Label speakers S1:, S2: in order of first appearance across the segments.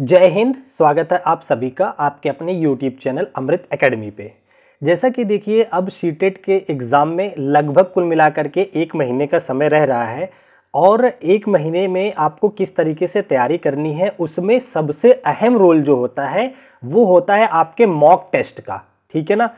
S1: जय हिंद स्वागत है आप सभी का आपके अपने यूट्यूब चैनल अमृत एकेडमी पे जैसा कि देखिए अब सी टेट e के एग्ज़ाम में लगभग कुल मिलाकर के एक महीने का समय रह रहा है और एक महीने में आपको किस तरीके से तैयारी करनी है उसमें सबसे अहम रोल जो होता है वो होता है आपके मॉक टेस्ट का ठीक है ना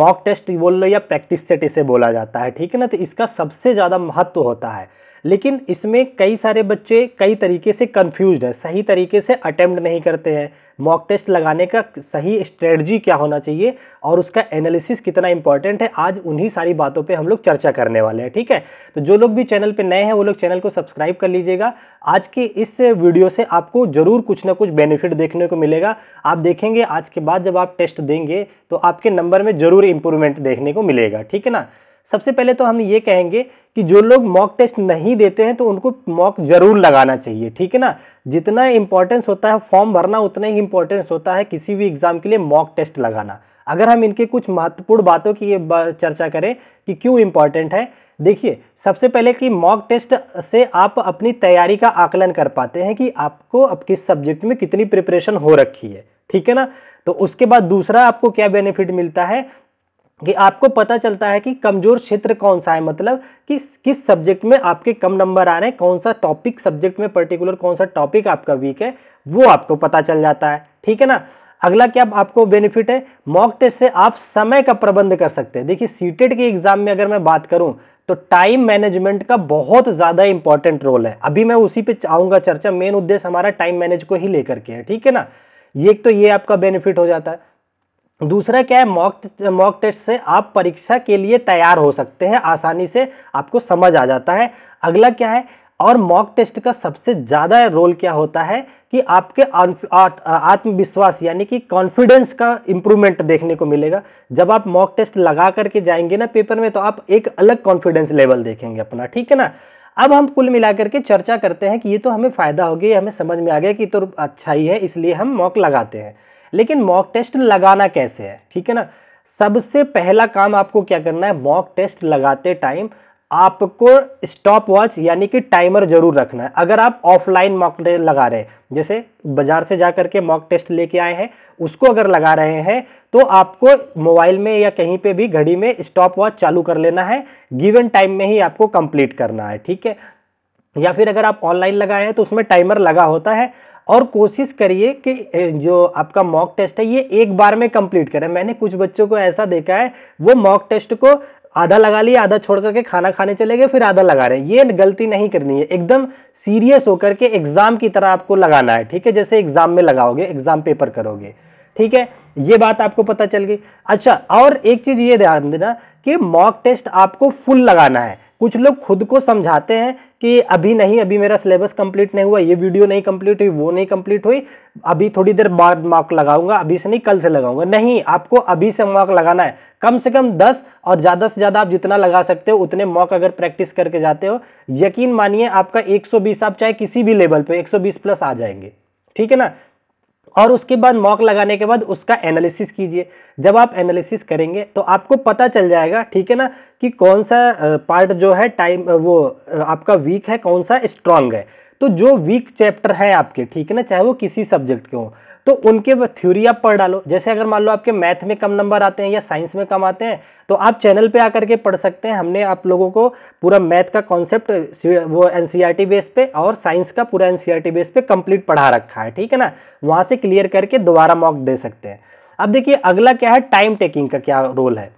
S1: मॉक टेस्ट बोल लो या प्रैक्टिस सेट इसे बोला जाता है ठीक है ना तो इसका सबसे ज़्यादा महत्व होता है लेकिन इसमें कई सारे बच्चे कई तरीके से कन्फ्यूज हैं सही तरीके से अटैम्प्ट नहीं करते हैं मॉक टेस्ट लगाने का सही स्ट्रेटजी क्या होना चाहिए और उसका एनालिसिस कितना इंपॉर्टेंट है आज उन्हीं सारी बातों पे हम लोग चर्चा करने वाले हैं ठीक है तो जो लोग भी चैनल पे नए हैं वो लोग चैनल को सब्सक्राइब कर लीजिएगा आज की इस वीडियो से आपको ज़रूर कुछ ना कुछ बेनिफिट देखने को मिलेगा आप देखेंगे आज के बाद जब आप टेस्ट देंगे तो आपके नंबर में ज़रूर इंप्रूवमेंट देखने को मिलेगा ठीक है ना सबसे पहले तो हम ये कहेंगे कि जो लोग मॉक टेस्ट नहीं देते हैं तो उनको मॉक जरूर लगाना चाहिए ठीक है ना जितना इंपॉर्टेंस होता है फॉर्म भरना उतना ही इंपॉर्टेंस होता है किसी भी एग्ज़ाम के लिए मॉक टेस्ट लगाना अगर हम इनके कुछ महत्वपूर्ण बातों की चर्चा करें कि क्यों इंपॉर्टेंट है देखिए सबसे पहले कि मॉक टेस्ट से आप अपनी तैयारी का आकलन कर पाते हैं कि आपको अब किस सब्जेक्ट में कितनी प्रिपरेशन हो रखी है ठीक है ना तो उसके बाद दूसरा आपको क्या बेनिफिट मिलता है कि आपको पता चलता है कि कमज़ोर क्षेत्र कौन सा है मतलब कि किस सब्जेक्ट में आपके कम नंबर आ रहे हैं कौन सा टॉपिक सब्जेक्ट में पर्टिकुलर कौन सा टॉपिक आपका वीक है वो आपको पता चल जाता है ठीक है ना अगला क्या आपको बेनिफिट है मॉक टेस्ट से आप समय का प्रबंध कर सकते हैं देखिए सीटेड e के एग्जाम में अगर मैं बात करूं तो टाइम मैनेजमेंट का बहुत ज़्यादा इंपॉर्टेंट रोल है अभी मैं उसी पर आऊँगा चर्चा मेन उद्देश्य हमारा टाइम मैनेज को ही लेकर के है ठीक है ना ये तो ये आपका बेनिफिट हो जाता है दूसरा क्या है मॉक मॉक टेस्ट से आप परीक्षा के लिए तैयार हो सकते हैं आसानी से आपको समझ आ जाता है अगला क्या है और मॉक टेस्ट का सबसे ज़्यादा रोल क्या होता है कि आपके आत्मविश्वास यानी कि कॉन्फिडेंस का इम्प्रूवमेंट देखने को मिलेगा जब आप मॉक टेस्ट लगा करके जाएंगे ना पेपर में तो आप एक अलग कॉन्फिडेंस लेवल देखेंगे अपना ठीक है ना अब हम कुल मिलाकर के चर्चा करते हैं कि ये तो हमें फ़ायदा हो गया हमें समझ में आ गया कि तो अच्छा ही है इसलिए हम मॉक लगाते हैं लेकिन मॉक टेस्ट लगाना कैसे है ठीक है ना सबसे पहला काम आपको क्या करना है मॉक टेस्ट लगाते टाइम आपको स्टॉप वॉच यानी कि टाइमर जरूर रखना है अगर आप ऑफलाइन मॉक टेस्ट लगा रहे हैं जैसे बाजार से जा करके मॉक टेस्ट लेके आए हैं उसको अगर लगा रहे हैं तो आपको मोबाइल में या कहीं पे भी घड़ी में स्टॉप वॉच चालू कर लेना है गिवन टाइम में ही आपको कंप्लीट करना है ठीक है या फिर अगर आप ऑनलाइन लगाए हैं तो उसमें टाइमर लगा होता है और कोशिश करिए कि जो आपका मॉक टेस्ट है ये एक बार में कंप्लीट करें मैंने कुछ बच्चों को ऐसा देखा है वो मॉक टेस्ट को आधा लगा लिए आधा छोड़ करके खाना खाने चले गए फिर आधा लगा रहे हैं ये गलती नहीं करनी है एकदम सीरियस होकर के एग्ज़ाम की तरह आपको लगाना है ठीक है जैसे एग्ज़ाम में लगाओगे एग्ज़ाम पेपर करोगे ठीक है ये बात आपको पता चल गई अच्छा और एक चीज़ ये ध्यान देना कि मॉक टेस्ट आपको फुल लगाना है कुछ लोग खुद को समझाते हैं कि अभी नहीं अभी मेरा सिलेबस कंप्लीट नहीं हुआ ये वीडियो नहीं कंप्लीट हुई वो नहीं कंप्लीट हुई अभी थोड़ी देर बाद मार्क लगाऊंगा अभी से नहीं कल से लगाऊंगा नहीं आपको अभी से मार्क लगाना है कम से कम दस और ज़्यादा से ज़्यादा आप जितना लगा सकते हो उतने मॉक अगर प्रैक्टिस करके जाते हो यकीन मानिए आपका एक आप चाहे किसी भी लेवल पे एक प्लस आ जाएंगे ठीक है ना और उसके बाद मॉक लगाने के बाद उसका एनालिसिस कीजिए जब आप एनालिसिस करेंगे तो आपको पता चल जाएगा ठीक है ना कि कौन सा पार्ट जो है टाइम वो आपका वीक है कौन सा स्ट्रांग है तो जो वीक चैप्टर है आपके ठीक है ना चाहे वो किसी सब्जेक्ट के हो तो उनके थ्योरी आप पढ़ डालो जैसे अगर मान लो आपके मैथ में कम नंबर आते हैं या साइंस में कम आते हैं तो आप चैनल पे आकर के पढ़ सकते हैं हमने आप लोगों को पूरा मैथ का कॉन्सेप्ट वो एन बेस e पे और साइंस का पूरा एन बेस e पे कंप्लीट पढ़ा रखा है ठीक है ना वहाँ से क्लियर करके दोबारा मॉक दे सकते हैं अब देखिए अगला क्या है टाइम टेकिंग का क्या रोल है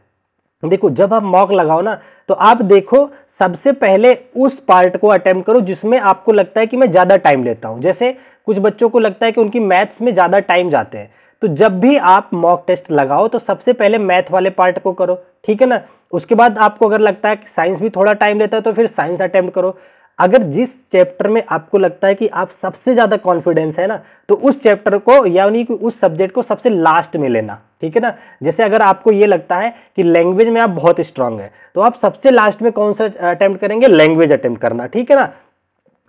S1: देखो जब आप मॉक लगाओ ना तो आप देखो सबसे पहले उस पार्ट को अटेम्प्ट करो जिसमें आपको लगता है कि मैं ज़्यादा टाइम लेता हूँ जैसे कुछ बच्चों को लगता है कि उनकी मैथ्स में ज़्यादा टाइम जाते हैं तो जब भी आप मॉक टेस्ट लगाओ तो सबसे पहले मैथ वाले पार्ट को करो ठीक है ना उसके बाद आपको अगर लगता है कि साइंस भी थोड़ा टाइम लेता है तो फिर साइंस अटैम्प्ट करो अगर जिस चैप्टर में आपको लगता है कि आप सबसे ज़्यादा कॉन्फिडेंस है ना तो उस चैप्टर को यानी कि उस सब्जेक्ट को सबसे लास्ट में लेना ठीक है ना जैसे अगर आपको ये लगता है कि लैंग्वेज में आप बहुत स्ट्रांग है तो आप सबसे लास्ट में कौन सा अटैम्प्ट करेंगे लैंग्वेज अटैम्प्ट करना ठीक है ना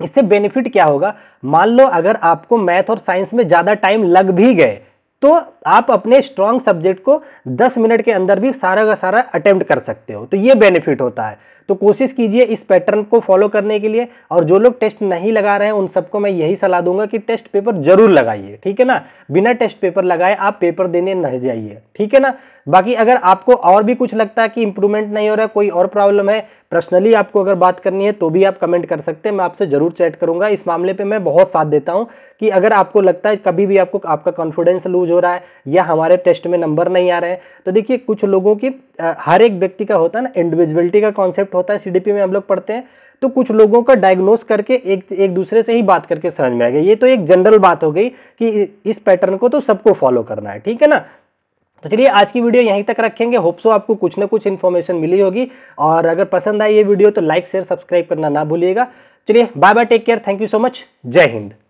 S1: इससे बेनिफिट क्या होगा मान लो अगर आपको मैथ और साइंस में ज़्यादा टाइम लग भी गए तो आप अपने स्ट्रांग सब्जेक्ट को 10 मिनट के अंदर भी सारा का सारा अटेम्प्ट कर सकते हो तो ये बेनिफिट होता है तो कोशिश कीजिए इस पैटर्न को फॉलो करने के लिए और जो लोग टेस्ट नहीं लगा रहे हैं उन सबको मैं यही सलाह दूंगा कि टेस्ट पेपर जरूर लगाइए ठीक है ना बिना टेस्ट पेपर लगाए आप पेपर देने नहीं जाइए ठीक है ना बाकी अगर आपको और भी कुछ लगता है कि इंप्रूवमेंट नहीं हो रहा है कोई और प्रॉब्लम है पर्सनली आपको अगर बात करनी है तो भी आप कमेंट कर सकते हैं मैं आपसे जरूर चैट करूंगा इस मामले पे मैं बहुत साथ देता हूं कि अगर आपको लगता है कभी भी आपको आपका कॉन्फिडेंस लूज हो रहा है या हमारे टेस्ट में नंबर नहीं आ रहे हैं तो देखिए कुछ लोगों की हर एक व्यक्ति का होता है ना इंडिविजुअलिटी का कॉन्सेप्ट होता है सीडीपी में हम लोग पढ़ते हैं तो कुछ लोगों का डायग्नोस करके एक एक दूसरे से ही बात करके समझ में आ गया ये तो एक जनरल बात हो गई कि इस पैटर्न को तो सबको फॉलो करना है ठीक है ना तो चलिए आज की वीडियो यहीं तक रखेंगे होप्सो आपको कुछ ना कुछ इन्फॉर्मेशन मिली होगी और अगर पसंद आई ये वीडियो तो लाइक शेयर सब्सक्राइब करना ना भूलिएगा चलिए bye bye take care thank you so much जय हिंद